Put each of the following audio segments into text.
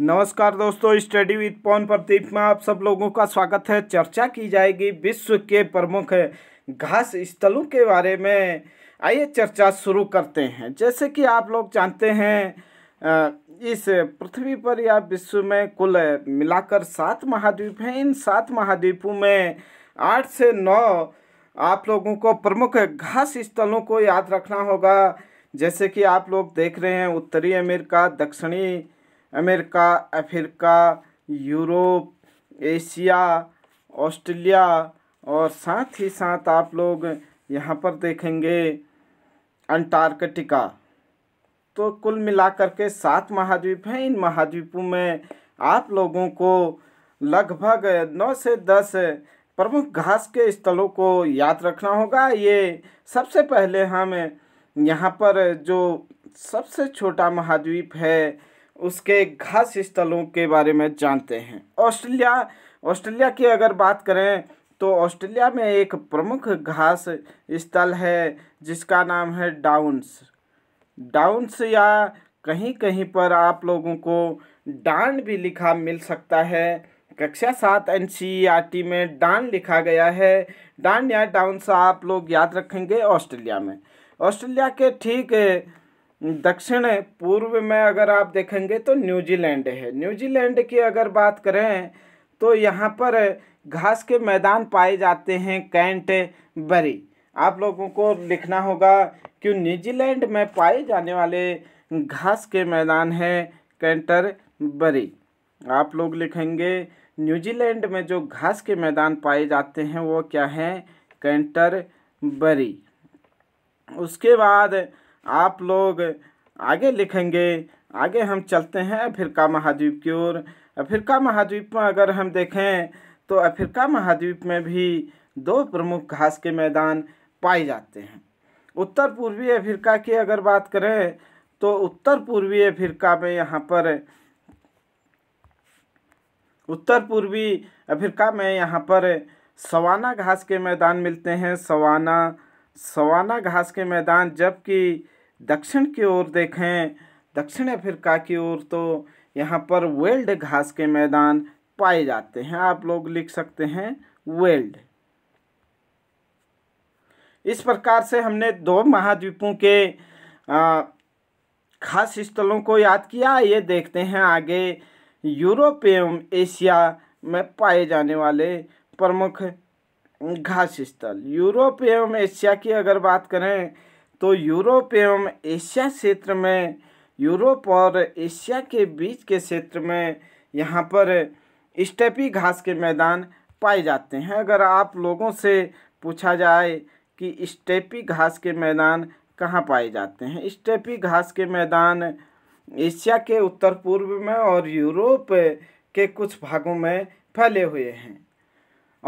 नमस्कार दोस्तों study with पवन प्रदीप में आप सब लोगों का स्वागत है चर्चा की जाएगी विश्व के प्रमुख घास स्थलों के बारे में आइए चर्चा शुरू करते हैं जैसे कि आप लोग जानते हैं इस पृथ्वी पर या विश्व में कुल मिलाकर सात महाद्वीप हैं इन सात महाद्वीपों में आठ से नौ आप लोगों को प्रमुख घास स्थलों को याद रखना होगा जैसे कि आप लोग देख रहे हैं उत्तरी अमेरिका दक्षिणी America Africa Europe Asia Australia और साथ ही साथ आप लोग यहाँ पर देखेंगे अंटार्कटिका तो कुल मिलाकर के सात महाद्वीप हैं इन महाद्वीपों में आप लोगों को लगभग नौ से दस प्रमुख घास के स्थलों को याद रखना होगा ये सबसे पहले हम यहाँ पर जो सबसे छोटा महाद्वीप है उसके घास स्थलों के बारे में जानते हैं ऑस्ट्रेलिया ऑस्ट्रेलिया की अगर बात करें तो ऑस्ट्रेलिया में एक प्रमुख घास स्थल है जिसका नाम है डाउन्स डाउन्स या कहीं कहीं पर आप लोगों को डांड भी लिखा मिल सकता है कक्षा सात एन सी आर टी में डांड लिखा गया है डांड या डाउन्स आप लोग याद रखेंगे ऑस्ट्रेलिया में ऑस्ट्रेलिया के ठीक दक्षिण पूर्व में अगर आप देखेंगे तो न्यूजीलैंड है न्यूजीलैंड की अगर बात करें तो यहाँ पर घास के मैदान पाए जाते हैं कैंट बरी आप लोगों को लिखना होगा कि न्यूजीलैंड में पाए जाने वाले घास के मैदान हैं कैंटर बरी आप लोग लिखेंगे न्यूजीलैंड में जो घास के मैदान पाए जाते हैं वो क्या हैं कैंटर बरी उसके बाद आप लोग आगे लिखेंगे आगे हम चलते हैं अफ्रीका महाद्वीप की ओर अफ्रीका महाद्वीप में अगर हम देखें तो अफ्रीका महाद्वीप में भी दो प्रमुख घास के मैदान पाए जाते हैं उत्तर पूर्वी अफ्रीका की अगर बात करें तो उत्तर पूर्वी अफ्रीका में यहाँ पर उत्तर पूर्वी अफ्रीका में यहाँ पर सवाना घास के मैदान मिलते हैं सवाना सवाना घास के मैदान जबकि दक्षिण की ओर देखें दक्षिण अफ्रीका की ओर तो यहाँ पर वेल्ड घास के मैदान पाए जाते हैं आप लोग लिख सकते हैं वेल्ड इस प्रकार से हमने दो महाद्वीपों के खास स्थलों को याद किया ये देखते हैं आगे यूरोप एवं एशिया में पाए जाने वाले प्रमुख घास स्थल यूरोप एवं एशिया की अगर बात करें तो यूरोप एवं एशिया क्षेत्र में यूरोप और एशिया के बीच के क्षेत्र में यहाँ पर स्टेपी घास के मैदान पाए जाते हैं अगर आप लोगों से पूछा जाए कि स्टेपी घास के मैदान कहाँ पाए जाते हैं स्टेपी घास के मैदान एशिया के उत्तर पूर्व में और यूरोप के कुछ भागों में फैले हुए हैं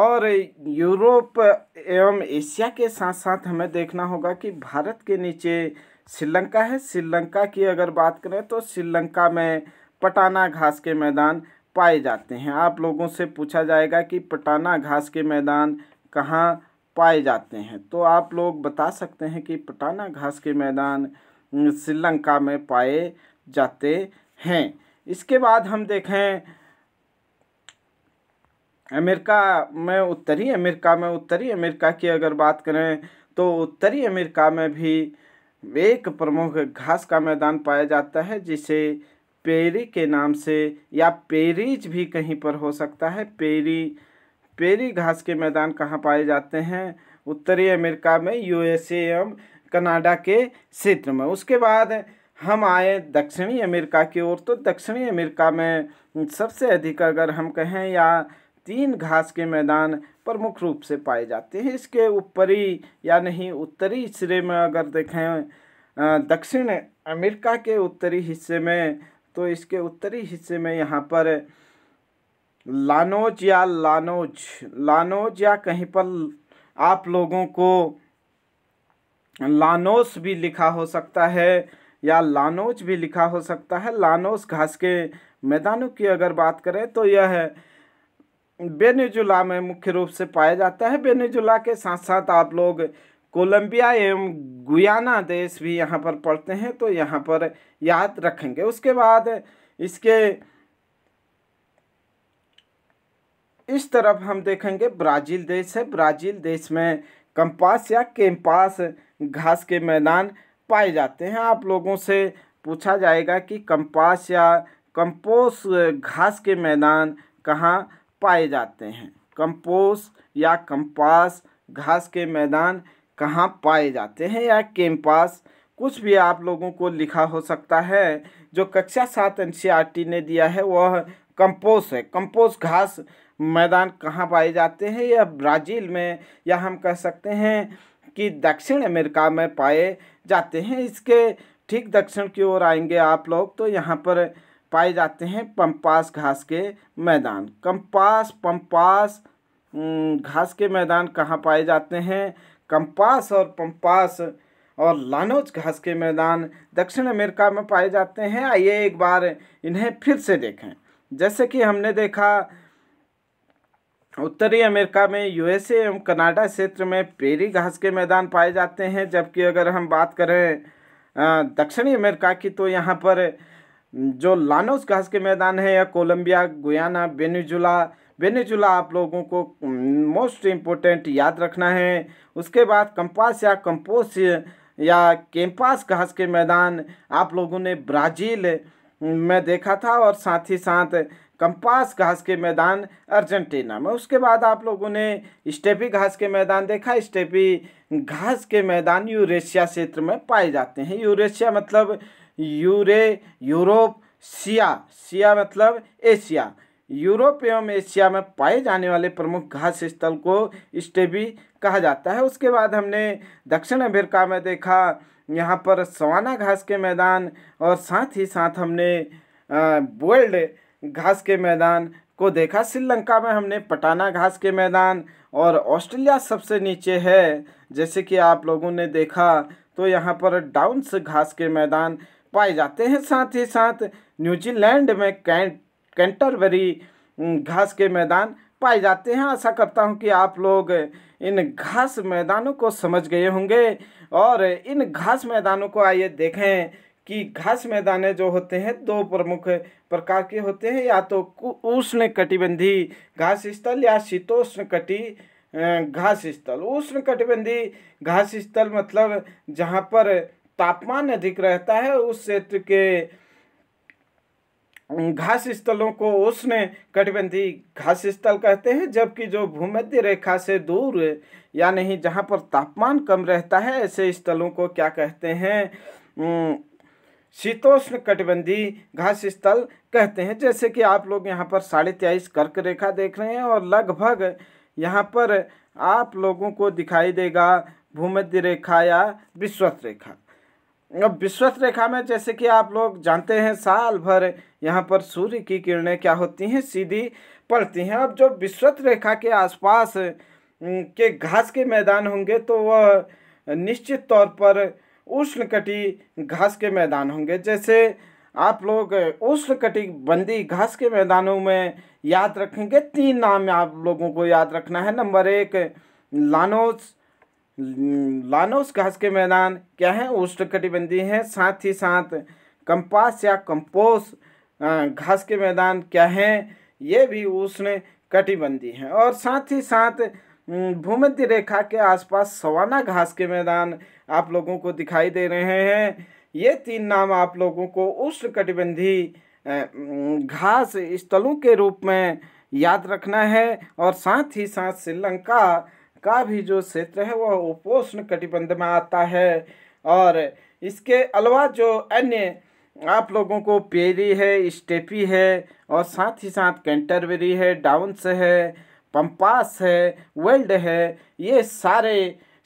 और यूरोप एवं एशिया के साथ साथ हमें देखना होगा कि भारत के नीचे श्रीलंका है श्रीलंका की अगर बात करें तो श्रीलंका में पटाना घास के मैदान पाए जाते हैं आप लोगों से पूछा जाएगा कि पटाना घास के मैदान कहाँ पाए जाते हैं तो आप लोग बता सकते हैं कि पटाना घास के मैदान हम्म, श्रीलंका में पाए जाते हैं इसके बाद हम देखें अमेरिका में उत्तरी अमेरिका में उत्तरी अमेरिका की अगर बात करें तो उत्तरी अमेरिका में भी एक प्रमुख घास का मैदान पाया जाता है जिसे पेरी के नाम से या पेरीज भी कहीं पर हो सकता है पेरी पेरी घास के मैदान कहाँ पाए जाते हैं उत्तरी अमेरिका में यूएसए एवं कनाडा के क्षेत्र में उसके बाद हम आए दक्षिणी अमेरिका की ओर तो दक्षिणी अमेरिका में सबसे अधिक अगर हम कहें या तीन घास के मैदान प्रमुख रूप से पाए जाते हैं इसके ऊपरी या नहीं उत्तरी सिरे में अगर देखें दक्षिण अमेरिका के उत्तरी हिस्से में तो इसके उत्तरी हिस्से में यहाँ पर लानोज या लानोज लानोज या कहीं पर आप लोगों को लानोस भी लिखा हो सकता है या लानोज भी लिखा हो सकता है लानोस घास के मैदानों की अगर बात करें तो यह है बेनेजुला में मुख्य रूप से पाया जाता है बेनेजुला के साथ साथ आप लोग कोलंबिया एवं गुयाना देश भी यहाँ पर पढ़ते हैं तो यहाँ पर याद रखेंगे उसके बाद इसके इस तरफ हम देखेंगे ब्राज़ील देश है ब्राज़ील देश में कंपास या केम्पास घास के मैदान पाए जाते हैं आप लोगों से पूछा जाएगा कि कंपास या कंपोस घास के मैदान कहाँ पाए जाते हैं कंपोस या कंपास घास के मैदान कहाँ पाए जाते हैं या कैंपास कुछ भी आप लोगों को लिखा हो सकता है जो कक्षा सात एन ने दिया है वह कंपोस है कंपोस घास मैदान कहाँ पाए जाते हैं या ब्राज़ील में या हम कह सकते हैं कि दक्षिण अमेरिका में पाए जाते हैं इसके ठीक दक्षिण की ओर आएंगे आप लोग तो यहाँ पर पाए जाते हैं पम्पास घास के मैदान कंपास पम्पास घास के मैदान कहाँ पाए जाते हैं कंपास और पम्पास और लानोज घास के मैदान दक्षिण अमेरिका में पाए जाते हैं आइए एक बार इन्हें फिर से देखें जैसे कि हमने देखा उत्तरी अमेरिका में यूएसए एवं कनाडा क्षेत्र में पेरी घास के मैदान पाए जाते हैं जबकि अगर हम बात करें दक्षिणी अमेरिका की तो यहाँ पर जो लानोस घास के मैदान है या कोलंबिया गुयाना बेनेजुला बेनेजुला आप लोगों को मोस्ट इम्पोर्टेंट याद रखना है उसके बाद कंपास या कंपोस या कैंपास घास के मैदान आप लोगों ने ब्राज़ील में देखा था और साथ ही साथ कंपास घास के मैदान अर्जेंटीना में उसके बाद आप लोगों ने स्टेपी घास के मैदान देखा स्टेपी घास के मैदान यूरेशिया क्षेत्र में पाए जाते हैं यूरेशिया मतलब यूरे यूरोप सिया सिया मतलब एशिया यूरोप एवं एशिया में पाए जाने वाले प्रमुख घास स्थल को स्टेबी कहा जाता है उसके बाद हमने दक्षिण अमेरिका में देखा यहाँ पर सवाना घास के मैदान और साथ ही साथ हमने बोल्ड घास के मैदान को देखा श्रीलंका में हमने पटाना घास के मैदान और ऑस्ट्रेलिया सबसे नीचे है जैसे कि आप लोगों ने देखा तो यहाँ पर डाउन्स घास के मैदान पाए जाते हैं साथ ही साथ न्यूजीलैंड में कैंटरबरी घास के मैदान पाए जाते हैं आशा करता हूं कि आप लोग इन घास मैदानों को समझ गए होंगे और इन घास मैदानों को आइए देखें कि घास मैदान जो होते हैं दो प्रमुख प्रकार के होते हैं या तो उष्ण कटिबंधी घास स्थल या शीतोष्ण कटी घास स्थल उष्ण कटिबंधी घास स्थल मतलब जहाँ पर तापमान अधिक रहता है उस क्षेत्र के घास स्थलों को उष्ण कटिबंधी घास स्थल कहते हैं जबकि जो भूमध्य रेखा से दूर या नहीं जहाँ पर तापमान कम रहता है ऐसे स्थलों को क्या कहते हैं शीतोष्ण कटिबंधी घास स्थल कहते हैं जैसे कि आप लोग यहाँ पर साढ़े तेईस कर्क रेखा देख रहे हैं और लगभग यहाँ पर आप लोगों को दिखाई देगा भूमध्य रेखा या विश्वत रेखा अब विश्वत रेखा में जैसे कि आप लोग जानते हैं साल भर यहाँ पर सूर्य की किरणें क्या होती हैं सीधी पड़ती हैं अब जो विश्वत रेखा के आसपास के घास के मैदान होंगे तो वह निश्चित तौर पर उष्णकटी घास के मैदान होंगे जैसे आप लोग उष्णकटिबंधी घास के मैदानों में याद रखेंगे तीन नाम आप लोगों को याद रखना है नंबर एक लानोस लानोस घास के मैदान क्या है उष्णकटिबंधीय हैं साथ ही साथ कंपास या कंपोस घास के मैदान क्या हैं ये भी उष्ण कटिबंधी हैं और साथ ही साथ भूमध्य रेखा के आसपास सवाना घास के मैदान आप लोगों को दिखाई दे रहे हैं ये तीन नाम आप लोगों को उष्ण कटिबंधी घास स्थलों के रूप में याद रखना है और साथ ही साथ श्रीलंका का भी जो क्षेत्र है वह उपोष्ण कटिबंध में आता है और इसके अलावा जो अन्य आप लोगों को पेरी है स्टेपी है और साथ ही साथ कैंटरबेरी है डाउन्स है पंपास है वेल्ड है ये सारे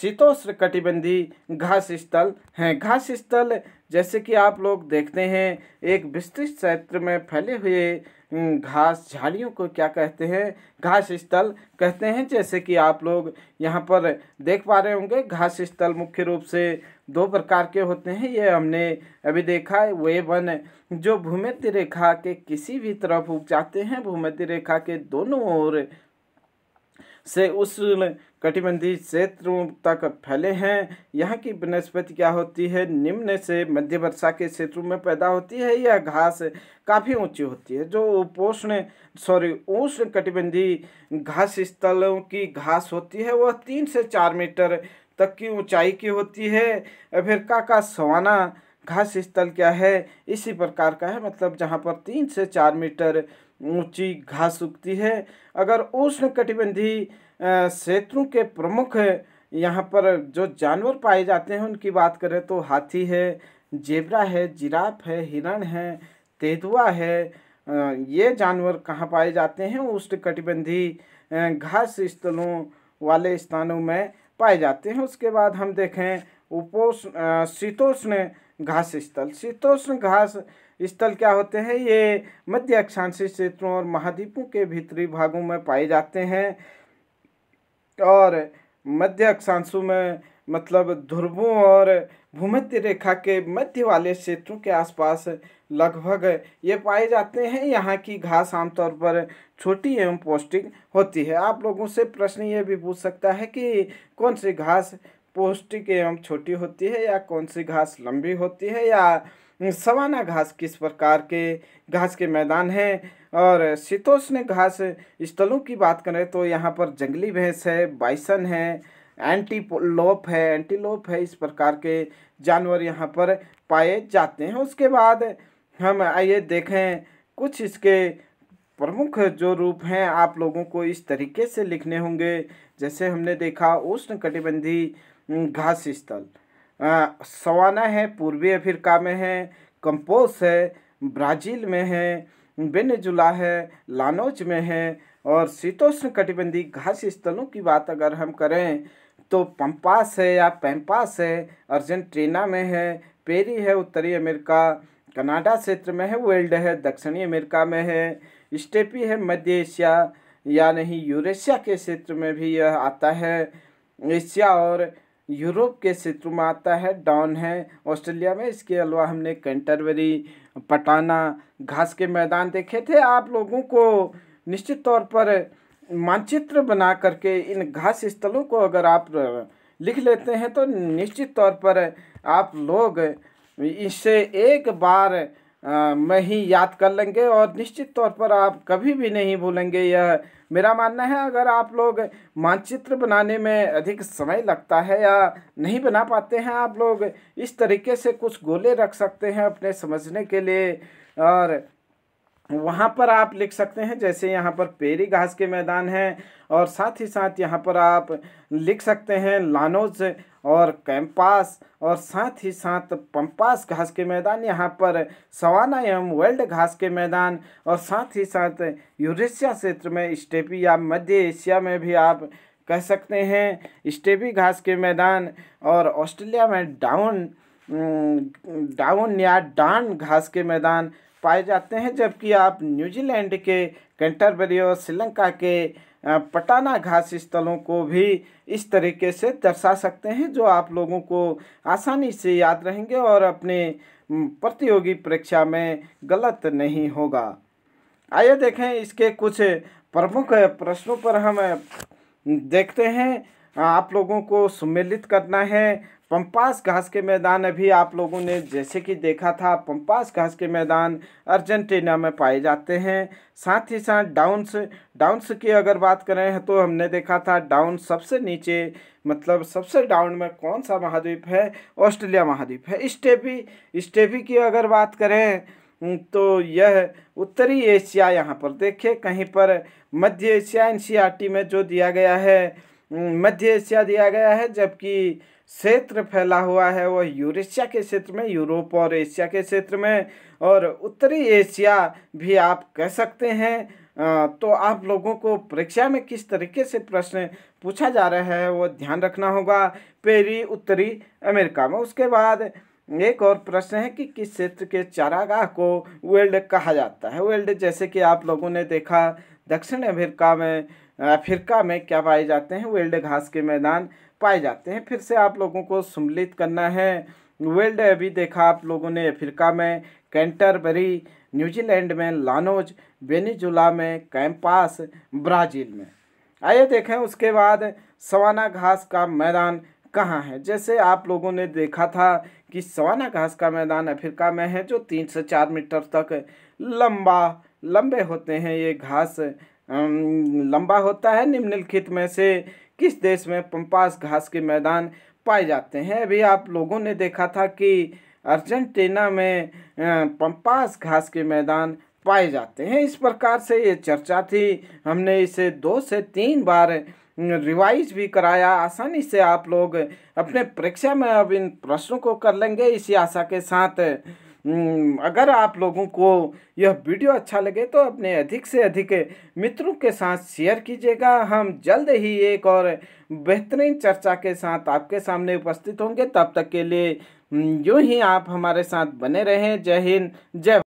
शीतोष्ण कटिबंधी घास स्थल हैं घास स्थल जैसे कि आप लोग देखते हैं एक विस्तृत क्षेत्र में फैले हुए घास झाड़ियों को क्या कहते हैं घास स्थल कहते हैं जैसे कि आप लोग यहाँ पर देख पा रहे होंगे घास स्थल मुख्य रूप से दो प्रकार के होते हैं ये हमने अभी देखा है वे वन जो भूमध्य रेखा के किसी भी तरफ उग जाते हैं भूमध्य रेखा के दोनों ओर से उस कटिबंधी क्षेत्रों तक फैले हैं यहाँ की वनस्पति क्या होती है निम्न से मध्य वर्षा के क्षेत्रों में पैदा होती है यह घास काफ़ी ऊंची होती है जो उपोष्ण सॉरी उष्ण कटिबंधी घास स्थलों की घास होती है वह तीन से चार मीटर तक की ऊंचाई की होती है अफ्रीका का सवाना घास स्थल क्या है इसी प्रकार का है मतलब जहाँ पर तीन से चार मीटर ऊंची घास उगती है अगर उष्ण कटिबंधी क्षेत्रों के प्रमुख यहाँ पर जो जानवर पाए जाते हैं उनकी बात करें तो हाथी है जेबरा है जिराफ है हिरण है तेंदुआ है ये जानवर कहाँ पाए जाते हैं उष्ण कटिबंधी घास स्थलों वाले स्थानों में पाए जाते हैं उसके बाद हम देखें उपोष्ण शीतोष्ण घास स्थल शीतोष्ण घास स्थल क्या होते हैं ये मध्य अक्षांशी क्षेत्रों और महाद्वीपों के भीतरी भागों में पाए जाते हैं और मध्य अक्षांशों में मतलब ध्रुवों और भूमध्य रेखा के मध्य वाले क्षेत्रों के आसपास लगभग ये पाए जाते हैं यहाँ की घास आमतौर पर छोटी एवं पौष्टिक होती है आप लोगों से प्रश्न ये भी पूछ सकता है कि कौन सी घास पौष्टिक एवं छोटी होती है या कौन सी घास लंबी होती है या सवाना घास किस प्रकार के घास के मैदान हैं और शीतोष्ण घास स्थलों की बात करें तो यहाँ पर जंगली भैंस है बाइसन है एंटीलोप है एंटीलोप है इस प्रकार के जानवर यहाँ पर पाए जाते हैं उसके बाद हम आइए देखें कुछ इसके प्रमुख जो रूप हैं आप लोगों को इस तरीके से लिखने होंगे जैसे हमने देखा उष्ण कटिबंधी घास स्थल सवाना है पूर्वी अफ्रीका में है कंपोस है ब्राज़ील में है बेनेजुला है लानोज में है और शीतोष्ण कटिबंधी घास स्थलों की बात अगर हम करें तो पंपास है या पैम्पास है अर्जेंटीना में है पेरी है उत्तरी अमेरिका कनाडा क्षेत्र में है वेल्ड है दक्षिणी अमेरिका में है स्टेपी है मध्य एशिया या नहीं यूरेशिया के क्षेत्र में भी यह आता है एशिया और यूरोप के क्षेत्र में आता है डाउन है ऑस्ट्रेलिया में इसके अलावा हमने कैंटरबरी पटाना घास के मैदान देखे थे आप लोगों को निश्चित तौर पर मानचित्र बना करके इन घास स्थलों को अगर आप लिख लेते हैं तो निश्चित तौर पर आप लोग इससे एक बार में ही याद कर लेंगे और निश्चित तौर पर आप कभी भी नहीं भूलेंगे यह मेरा मानना है अगर आप लोग मानचित्र बनाने में अधिक समय लगता है या नहीं बना पाते हैं आप लोग इस तरीके से कुछ गोले रख सकते हैं अपने समझने के लिए और वहाँ पर आप लिख सकते हैं जैसे यहाँ पर पेरी घास के मैदान हैं और साथ ही साथ यहाँ पर आप लिख सकते हैं लानोज और कैंपास और साथ ही साथ पंपास घास के मैदान यहाँ पर सवाना एवं वर्ल्ड घास के मैदान और साथ ही साथ यूरेशिया क्षेत्र में स्टेपी या मध्य एशिया में भी आप कह सकते हैं स्टेपी घास के मैदान और ऑस्ट्रेलिया में डाउन डाउन या डान घास के मैदान पाए जाते हैं जबकि आप न्यूजीलैंड के कैंटरबरी और श्रीलंका के पटाना घास स्थलों को भी इस तरीके से दर्शा सकते हैं जो आप लोगों को आसानी से याद रहेंगे और अपने प्रतियोगी परीक्षा में गलत नहीं होगा आइए देखें इसके कुछ प्रमुख प्रश्नों पर हम देखते हैं आप लोगों को सम्मिलित करना है पंपास घास के मैदान अभी आप लोगों ने जैसे कि देखा था पंपास घास के मैदान अर्जेंटीना में पाए जाते हैं साथ ही साथ डाउन्स डाउन्स की अगर बात करें तो हमने देखा था डाउन सबसे नीचे मतलब सबसे डाउन में कौन सा महाद्वीप है ऑस्ट्रेलिया महाद्वीप है स्टेपी स्टेपी की अगर बात करें तो यह उत्तरी एशिया यहाँ पर देखिए कहीं पर मध्य एशिया एन में जो दिया गया है मध्य एशिया दिया गया है जबकि क्षेत्र फैला हुआ है वह यूरेशिया के क्षेत्र में यूरोप और एशिया के क्षेत्र में और उत्तरी एशिया भी आप कह सकते हैं तो आप लोगों को परीक्षा में किस तरीके से प्रश्न पूछा जा रहा है वो ध्यान रखना होगा पेरी उत्तरी अमेरिका में उसके बाद एक और प्रश्न है कि किस क्षेत्र के चारागाह को वेल्ड कहा जाता है वेल्ड जैसे कि आप लोगों ने देखा दक्षिण अमेरिका में अफ्रीका में क्या पाए जाते हैं वेल्ड घास के मैदान पाए जाते हैं फिर से आप लोगों को सम्मिलित करना है वर्ल्ड अभी देखा आप लोगों ने अफ्रीका में कैंटरबरी न्यूजीलैंड में लानोज वेनिजुला में कैंपास ब्राज़ील में आइए देखें उसके बाद सवाना घास का मैदान कहाँ है जैसे आप लोगों ने देखा था कि सवाना घास का मैदान अफ्रीका में है जो तीन से चार मीटर तक लंबा लंबे होते हैं ये घास लंबा होता है निम्नलिखित में से किस देश में पम्पास घास के मैदान पाए जाते हैं अभी आप लोगों ने देखा था कि अर्जेंटीना में पम्पास घास के मैदान पाए जाते हैं इस प्रकार से ये चर्चा थी हमने इसे दो से तीन बार रिवाइज भी कराया आसानी से आप लोग अपने परीक्षा में अब इन प्रश्नों को कर लेंगे इसी आशा के साथ हम्म, अगर आप लोगों को यह वीडियो अच्छा लगे तो अपने अधिक से अधिक मित्रों के साथ शेयर कीजिएगा हम जल्द ही एक और बेहतरीन चर्चा के साथ आपके सामने उपस्थित होंगे तब तक के लिए हम्म, यूँ ही आप हमारे साथ बने रहें जय हिंद जय